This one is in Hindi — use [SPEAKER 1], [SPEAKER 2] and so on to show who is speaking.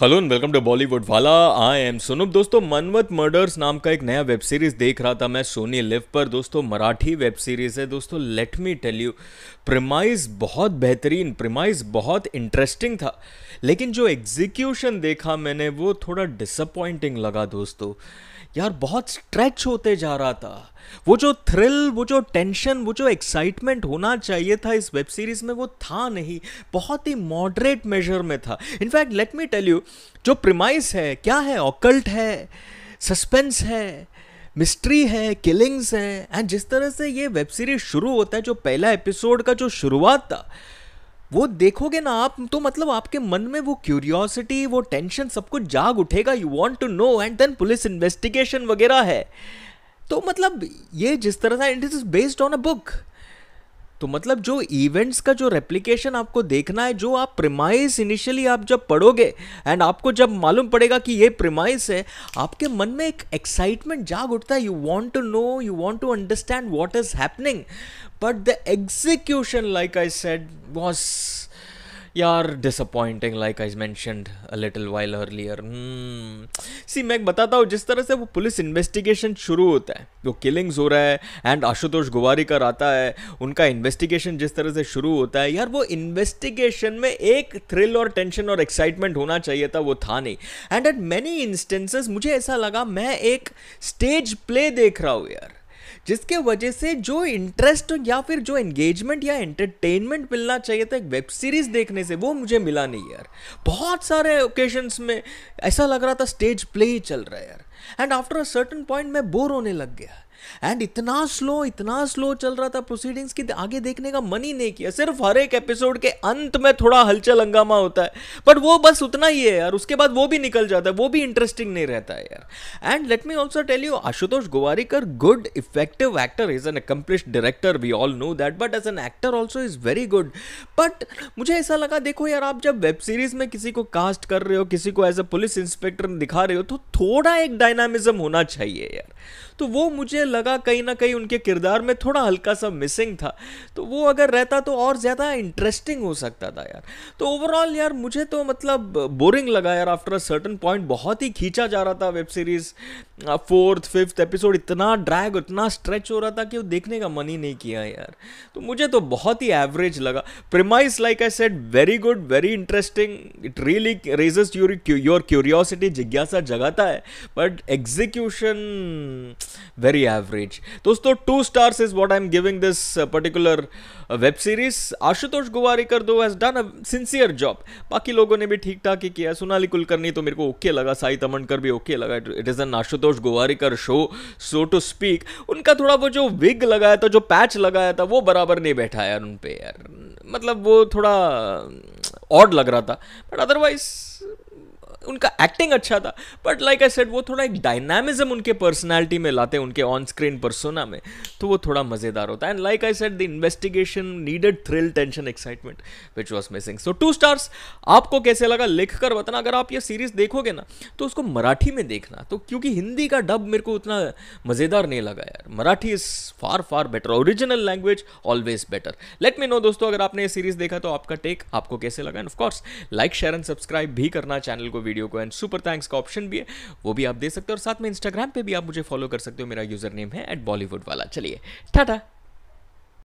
[SPEAKER 1] hello and welcome to Bollywood वाला आई एम सुनुप दोस्तों मनवत मर्डर्स नाम का एक नया वेब सीरीज देख रहा था मैं सोनी लिव पर दोस्तों मराठी वेब सीरीज है दोस्तों let me tell you premise बहुत बेहतरीन प्रिमाइज बहुत इंटरेस्टिंग था लेकिन जो एग्जीक्यूशन देखा मैंने वो थोड़ा डिसअपॉइंटिंग लगा दोस्तों यार बहुत स्ट्रेच होते जा रहा था वो जो थ्रिल वो जो टेंशन वो जो एक्साइटमेंट होना चाहिए था इस वेब सीरीज़ में वो था नहीं बहुत ही मॉडरेट मेजर में था in fact let me tell you जो प्रिमाइस है क्या है ऑकल्ट है सस्पेंस है मिस्ट्री है किलिंग्स है एंड जिस तरह से ये वेब सीरीज शुरू होता है जो पहला एपिसोड का जो शुरुआत था वो देखोगे ना आप तो मतलब आपके मन में वो क्यूरियोसिटी वो टेंशन सब कुछ जाग उठेगा you want to know and then police investigation वगैरह है तो मतलब ये जिस तरह था it is based on a book तो मतलब जो इवेंट्स का जो रेप्लीकेशन आपको देखना है जो आप प्रिमाइज इनिशियली आप जब पढ़ोगे एंड आपको जब मालूम पड़ेगा कि ये प्रिमाइज है आपके मन में एक एक्साइटमेंट जाग उठता है you want to know you want to understand what is happening but the execution like I said was यार disappointing like I mentioned little while earlier see मैं बताता हूँ जिस तरह से वो पुलिस इन्वेस्टिगेशन शुरू होता है वो किलिंग्स हो रहा है एंड आशुतोष कर आता है उनका इन्वेस्टिगेशन जिस तरह से शुरू होता है यार वो इन्वेस्टिगेशन में एक थ्रिल और टेंशन और एक्साइटमेंट होना चाहिए था वो था नहीं एंड एट मैनी इंस्टेंसेस मुझे ऐसा लगा मैं एक स्टेज प्ले देख रहा हूँ यार जिसके वजह से जो इंटरेस्ट या फिर जो एंगेजमेंट या एंटरटेनमेंट मिलना चाहिए था एक वेब सीरीज देखने से वो मुझे मिला नहीं यार बहुत सारे ओकेजन्स में ऐसा लग रहा था स्टेज प्ले ही चल रहा है यार and after a certain point मैं बोर होने लग गया एंड इतना स्लो इतना स्लो चल रहा था प्रोसीडिंग्स कि आगे देखने का मन ही नहीं किया सिर्फ हर एक एपिसोड के अंत में थोड़ा हलचल हंगामा होता है बट वो बस उतना ही है यार उसके बाद वो भी निकल जाता है वो भी इंटरेस्टिंग नहीं रहता है यार and let me also tell you Ashutosh Gowariker good effective actor is an accomplish director we all know that but as an actor also is very good but मुझे ऐसा लगा देखो यार आप जब वेब सीरीज में किसी को कास्ट कर रहे हो किसी को एज अ पुलिस इंस्पेक्टर दिखा रहे हो तो थोड़ा एक डाय डायनामिज्म होना चाहिए यार तो वो मुझे लगा कहीं ना कहीं उनके किरदार में थोड़ा हल्का सा मिसिंग था तो वो अगर रहता तो और ज़्यादा इंटरेस्टिंग हो सकता था यार तो ओवरऑल यार मुझे तो मतलब बोरिंग लगा यार आफ्टर अ सर्टन पॉइंट बहुत ही खींचा जा रहा था web series fourth fifth episode इतना ड्रैग इतना स्ट्रेच हो रहा था कि वो देखने का मन ही नहीं किया यार तो मुझे तो बहुत ही एवरेज लगा premise like I said very good very interesting it really raises your your curiosity जिज्ञासा जगाता है बट एग्जीक्यूशन वेरी एवरेज दोस्तों two stars is what I am giving this particular web series Ashutosh Gowariker though has done a sincere job बाकी लोगों ने भी ठीक ठाक ही किया सोनाली कुलकर्णी तो मेरे को ओके लगा साई तमनकर भी ओके लगा it is an Ashutosh Gowariker show so to speak उनका थोड़ा वो जो विग लगाया था जो पैच लगाया था वो बराबर नहीं बैठा यार उन पर यार मतलब वो थोड़ा ऑड uh, लग रहा था बट अदरवाइज उनका एक्टिंग अच्छा था बट लाइक आई सेड वो थोड़ा एक डायनामिज्म उनके पर्सनैलिटी में लाते उनके ऑन स्क्रीन परसोना में तो वो थोड़ा मज़ेदार होता है and like I said the investigation needed thrill tension excitement which was missing so two stars आपको कैसे लगा लिख कर बताना अगर आप ये सीरीज़ देखोगे ना तो उसको मराठी में देखना तो क्योंकि हिंदी का डब मेरे को उतना मज़ेदार नहीं लगा यार Marathi is far far better original language always better let me know दोस्तों अगर आपने ये सीरीज़ देखा तो आपका टेक आपको कैसे लगा and of course like share and subscribe भी करना चैनल को वीडियो वीडियो को एंड सुपर थैंक्स का ऑप्शन भी है वो भी आप दे सकते हो और साथ में इंस्टाग्राम पर भी आप मुझे फॉलो कर सकते हो मेरा यूजर नेम है एट बॉलीवुड वाला चलिए टाटा